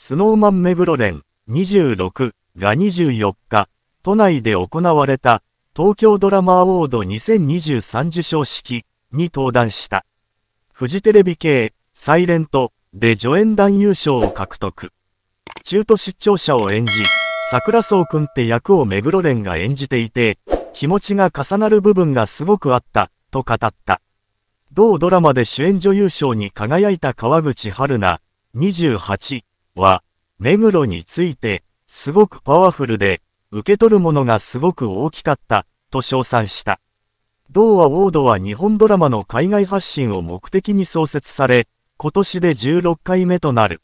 スノーマンロレン26が24日、都内で行われた東京ドラマアォード2023受賞式に登壇した。フジテレビ系、サイレントで助演男優賞を獲得。中途出張者を演じ、桜草くんって役をメグロレンが演じていて、気持ちが重なる部分がすごくあった、と語った。同ドラマで主演女優賞に輝いた川口春奈、28は、目黒について、すごくパワフルで、受け取るものがすごく大きかった、と称賛した。同和ウォードは日本ドラマの海外発信を目的に創設され、今年で16回目となる。